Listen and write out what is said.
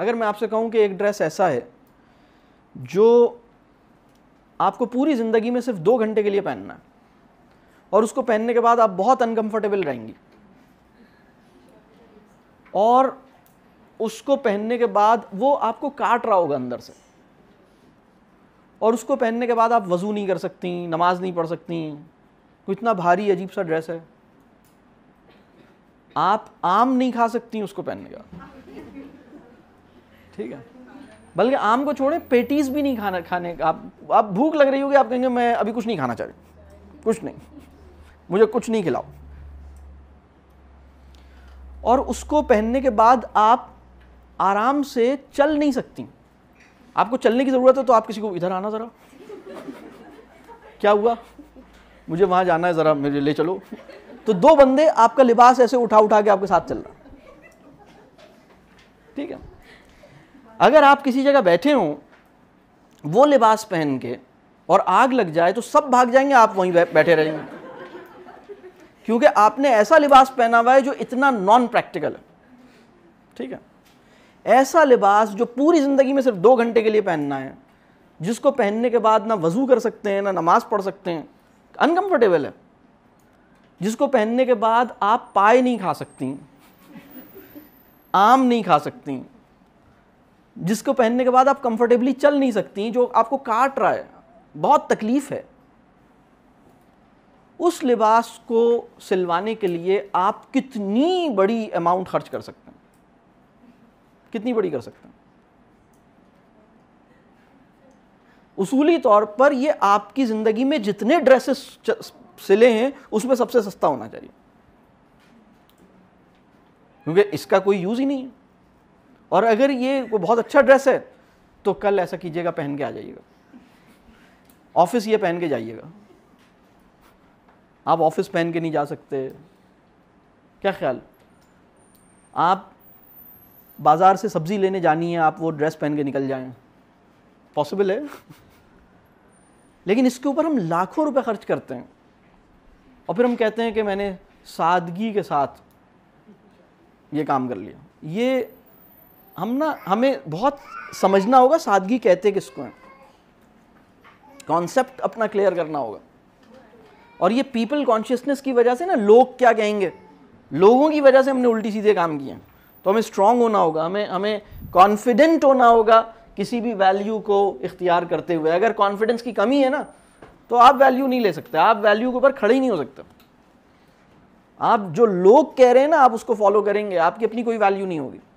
अगर मैं आपसे कहूँ कि एक ड्रेस ऐसा है जो आपको पूरी ज़िंदगी में सिर्फ दो घंटे के लिए पहनना है और उसको पहनने के बाद आप बहुत अनकंफर्टेबल रहेंगी और उसको पहनने के बाद वो आपको काट रहा होगा अंदर से और उसको पहनने के बाद आप वज़ू नहीं कर सकती नमाज नहीं पढ़ सकती इतना भारी अजीब सा ड्रेस है आप आम नहीं खा सकती उसको पहनने का ठीक है बल्कि आम को छोड़े पेटीज भी नहीं खाना खाने का आप आप भूख लग रही होगी आप कहेंगे मैं अभी कुछ नहीं खाना चाह रही कुछ नहीं मुझे कुछ नहीं खिलाओ और उसको पहनने के बाद आप आराम से चल नहीं सकती आपको चलने की ज़रूरत है तो आप किसी को इधर आना ज़रा क्या हुआ मुझे वहाँ जाना है ज़रा मेरे ले चलो तो दो बंदे आपका लिबास ऐसे उठा उठा के आपके साथ चल रहा ठीक है अगर आप किसी जगह बैठे हों वो लिबास पहन के और आग लग जाए तो सब भाग जाएंगे आप वहीं बैठे रहेंगे क्योंकि आपने ऐसा लिबास पहना हुआ है जो इतना नॉन प्रैक्टिकल है ठीक है ऐसा लिबास जो पूरी ज़िंदगी में सिर्फ दो घंटे के लिए पहनना है जिसको पहनने के बाद ना वज़ू कर सकते हैं ना नमाज़ पढ़ सकते हैं अनकम्फर्टेबल है जिसको पहनने के बाद आप पाए नहीं खा सकती आम नहीं खा सकती जिसको पहनने के बाद आप कंफर्टेबली चल नहीं सकती जो आपको काट रहा है बहुत तकलीफ़ है उस लिबास को सिलवाने के लिए आप कितनी बड़ी अमाउंट खर्च कर सकते हैं कितनी बड़ी कर सकते हैं उसूली तौर पर ये आपकी ज़िंदगी में जितने ड्रेसेस सिले हैं उसमें सबसे सस्ता होना चाहिए क्योंकि इसका कोई यूज़ ही नहीं है और अगर ये वो बहुत अच्छा ड्रेस है तो कल ऐसा कीजिएगा पहन के आ जाइएगा ऑफिस ये पहन के जाइएगा आप ऑफिस पहन के नहीं जा सकते क्या ख्याल आप बाज़ार से सब्ज़ी लेने जानी है आप वो ड्रेस पहन के निकल जाएं पॉसिबल है लेकिन इसके ऊपर हम लाखों रुपए खर्च करते हैं और फिर हम कहते हैं कि मैंने सादगी के साथ ये काम कर लिया ये हम ना हमें बहुत समझना होगा सादगी कहते किसको हैं कॉन्सेप्ट अपना क्लियर करना होगा और ये पीपल कॉन्शियसनेस की वजह से ना लोग क्या कहेंगे लोगों की वजह से हमने उल्टी सीधे काम किए हैं तो हमें स्ट्रांग होना होगा हमें हमें कॉन्फिडेंट होना होगा किसी भी वैल्यू को इख्तियार करते हुए अगर कॉन्फिडेंस की कमी है ना तो आप वैल्यू नहीं ले सकते आप वैल्यू के ऊपर खड़े ही नहीं हो सकते आप जो लोग कह रहे हैं ना आप उसको फॉलो करेंगे आपकी अपनी कोई वैल्यू नहीं होगी